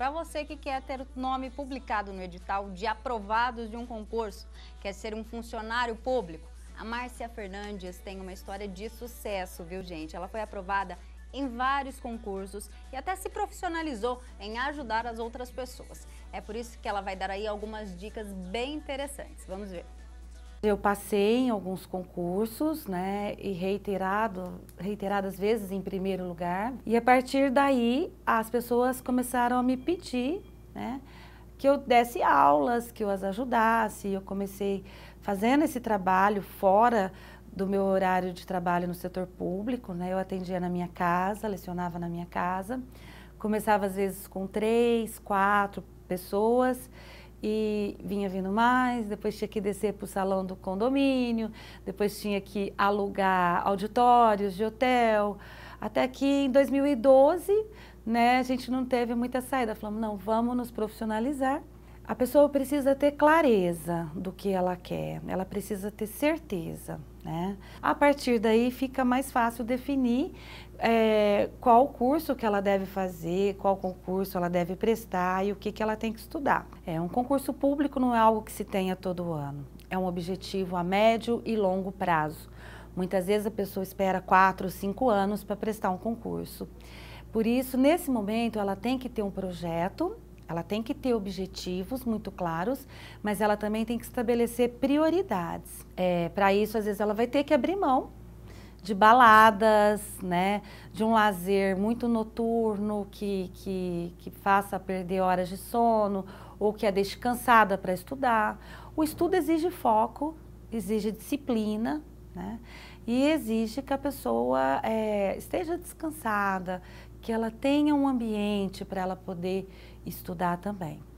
Para você que quer ter o nome publicado no edital de aprovados de um concurso, quer ser um funcionário público, a Márcia Fernandes tem uma história de sucesso, viu, gente? Ela foi aprovada em vários concursos e até se profissionalizou em ajudar as outras pessoas. É por isso que ela vai dar aí algumas dicas bem interessantes. Vamos ver. Eu passei em alguns concursos, né, e reiterado, reiteradas vezes em primeiro lugar. E a partir daí, as pessoas começaram a me pedir, né, que eu desse aulas, que eu as ajudasse. Eu comecei fazendo esse trabalho fora do meu horário de trabalho no setor público, né? Eu atendia na minha casa, lecionava na minha casa. Começava às vezes com três, quatro pessoas e vinha vindo mais, depois tinha que descer para o salão do condomínio, depois tinha que alugar auditórios de hotel, até que em 2012, né, a gente não teve muita saída, falamos, não, vamos nos profissionalizar, a pessoa precisa ter clareza do que ela quer, ela precisa ter certeza, né? A partir daí fica mais fácil definir é, qual curso que ela deve fazer, qual concurso ela deve prestar e o que, que ela tem que estudar. É, um concurso público não é algo que se tenha todo ano, é um objetivo a médio e longo prazo. Muitas vezes a pessoa espera quatro, cinco anos para prestar um concurso. Por isso, nesse momento, ela tem que ter um projeto ela tem que ter objetivos muito claros, mas ela também tem que estabelecer prioridades. É, Para isso, às vezes, ela vai ter que abrir mão de baladas, né, de um lazer muito noturno que, que, que faça perder horas de sono ou que a deixe cansada para estudar. O estudo exige foco, exige disciplina, né? E exige que a pessoa é, esteja descansada, que ela tenha um ambiente para ela poder estudar também.